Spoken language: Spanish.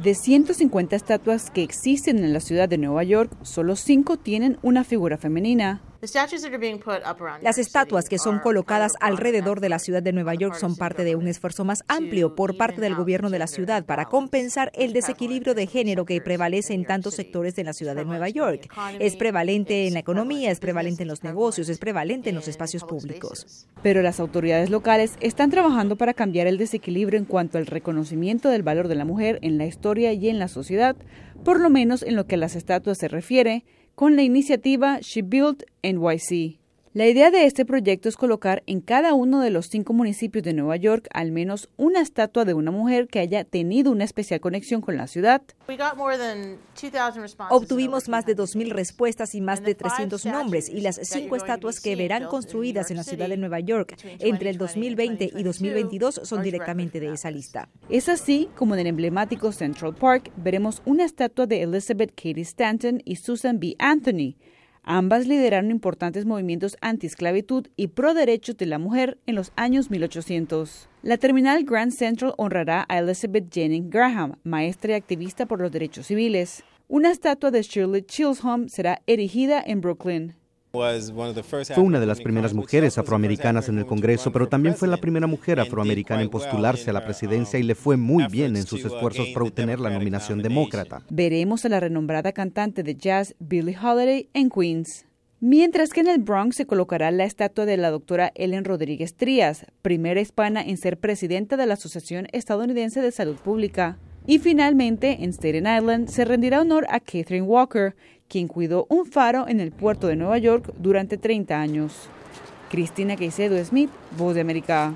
De 150 estatuas que existen en la ciudad de Nueva York, solo 5 tienen una figura femenina. Las estatuas que son colocadas alrededor de la ciudad de Nueva York son parte de un esfuerzo más amplio por parte del gobierno de la ciudad para compensar el desequilibrio de género que prevalece en tantos sectores de la ciudad de Nueva York. Es prevalente en la economía, es prevalente en los negocios, es prevalente en los espacios públicos. Pero las autoridades locales están trabajando para cambiar el desequilibrio en cuanto al reconocimiento del valor de la mujer en la historia y en la sociedad, por lo menos en lo que a las estatuas se refiere, con la iniciativa She Built NYC. La idea de este proyecto es colocar en cada uno de los cinco municipios de Nueva York al menos una estatua de una mujer que haya tenido una especial conexión con la ciudad. Obtuvimos más de 2.000 respuestas y más de 300 nombres y las cinco estatuas que verán construidas en la ciudad de Nueva York entre el 2020 y 2022 son directamente de esa lista. Es así como en el emblemático Central Park veremos una estatua de Elizabeth Cady Stanton y Susan B. Anthony Ambas lideraron importantes movimientos anti-esclavitud y pro derechos de la mujer en los años 1800. La terminal Grand Central honrará a Elizabeth Jennings Graham, maestra y activista por los derechos civiles. Una estatua de Shirley Chisholm será erigida en Brooklyn. Pues, fue una de las primeras mujeres afroamericanas en el Congreso, pero también fue la primera mujer afroamericana en postularse a la um, presidencia y le fue muy bien en sus uh, esfuerzos para obtener la nominación demócrata. Veremos a la renombrada cantante de jazz Billie Holiday en Queens. Mientras que en el Bronx se colocará la estatua de la doctora Ellen Rodríguez Trías, primera hispana en ser presidenta de la Asociación Estadounidense de Salud Pública. Y finalmente, en Staten Island se rendirá honor a Catherine Walker, quien cuidó un faro en el puerto de Nueva York durante 30 años. Cristina Queicedo Smith, Voz de América.